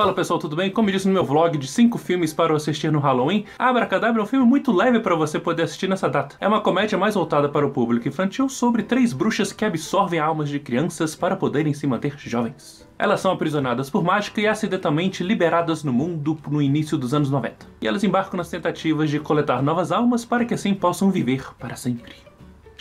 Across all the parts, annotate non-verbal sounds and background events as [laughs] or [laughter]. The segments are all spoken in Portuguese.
Fala pessoal, tudo bem? Como eu disse no meu vlog de 5 filmes para assistir no Halloween, Cadabra é um filme muito leve para você poder assistir nessa data. É uma comédia mais voltada para o público infantil sobre três bruxas que absorvem almas de crianças para poderem se manter jovens. Elas são aprisionadas por mágica e acidentalmente liberadas no mundo no início dos anos 90. E elas embarcam nas tentativas de coletar novas almas para que assim possam viver para sempre.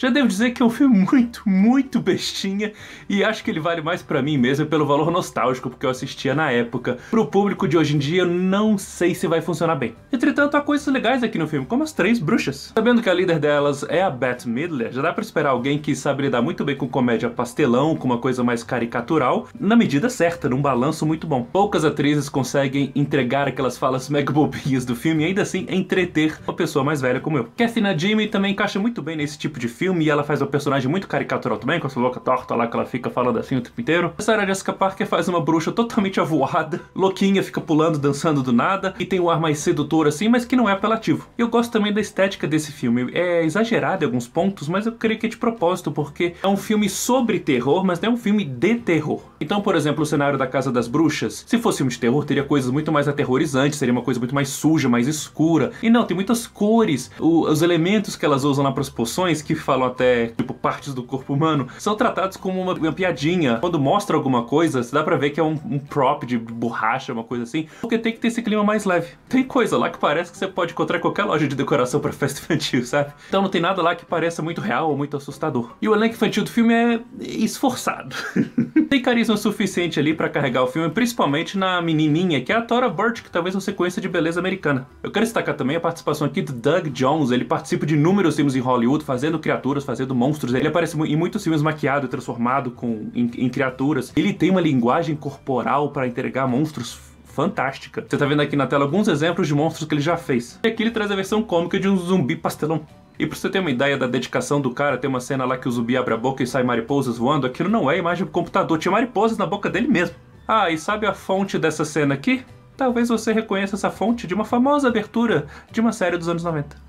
Já devo dizer que é um filme muito, muito bestinha e acho que ele vale mais para mim mesmo pelo valor nostálgico, porque eu assistia na época. Pro público de hoje em dia, não sei se vai funcionar bem. Entretanto, há coisas legais aqui no filme, como as três bruxas. Sabendo que a líder delas é a Beth Midler, já dá pra esperar alguém que sabe lidar muito bem com comédia pastelão, com uma coisa mais caricatural, na medida certa, num balanço muito bom. Poucas atrizes conseguem entregar aquelas falas mega bobinhas do filme e ainda assim entreter uma pessoa mais velha como eu. Kathy Jimmy também encaixa muito bem nesse tipo de filme, filme e ela faz um personagem muito caricatural também, com essa boca torta lá que ela fica falando assim o tempo inteiro. A Sarah Jessica Parker faz uma bruxa totalmente avoada, louquinha, fica pulando, dançando do nada, e tem um ar mais sedutor assim, mas que não é apelativo. Eu gosto também da estética desse filme. É exagerado em alguns pontos, mas eu creio que é de propósito, porque é um filme sobre terror, mas não é um filme de terror. Então, por exemplo, o cenário da Casa das Bruxas, se fosse um de terror, teria coisas muito mais aterrorizantes, seria uma coisa muito mais suja, mais escura. E não, tem muitas cores, o, os elementos que elas usam lá para as poções que falam falam até, tipo, partes do corpo humano, são tratados como uma, uma piadinha. Quando mostra alguma coisa, dá pra ver que é um, um prop de borracha, uma coisa assim, porque tem que ter esse clima mais leve. Tem coisa lá que parece que você pode encontrar em qualquer loja de decoração pra festa infantil, sabe? Então não tem nada lá que pareça muito real ou muito assustador. E o elenco infantil do filme é esforçado. [laughs] tem carisma suficiente ali para carregar o filme, principalmente na menininha, que é a Tora Burt, que talvez você conheça de beleza americana. Eu quero destacar também a participação aqui do Doug Jones, ele participa de inúmeros filmes em Hollywood fazendo criaturas criaturas, fazendo monstros. Ele aparece em muitos filmes maquiado e transformado com, em, em criaturas. Ele tem uma linguagem corporal para entregar monstros fantástica. Você tá vendo aqui na tela alguns exemplos de monstros que ele já fez. E aqui ele traz a versão cômica de um zumbi pastelão. E pra você ter uma ideia da dedicação do cara, tem uma cena lá que o zumbi abre a boca e sai mariposas voando. Aquilo não é imagem do computador, tinha mariposas na boca dele mesmo. Ah, e sabe a fonte dessa cena aqui? Talvez você reconheça essa fonte de uma famosa abertura de uma série dos anos 90.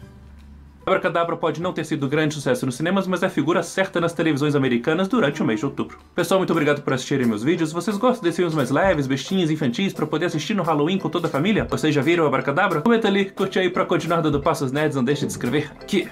Abracadabra pode não ter sido grande sucesso nos cinemas, mas é figura certa nas televisões americanas durante o mês de outubro. Pessoal, muito obrigado por assistirem meus vídeos. Vocês gostam desses filmes mais leves, bestinhas, infantis, para poder assistir no Halloween com toda a família? Vocês já viram Abracadabra? Comenta ali, curte aí pra continuar dando passos nerds, não deixe de escrever aqui.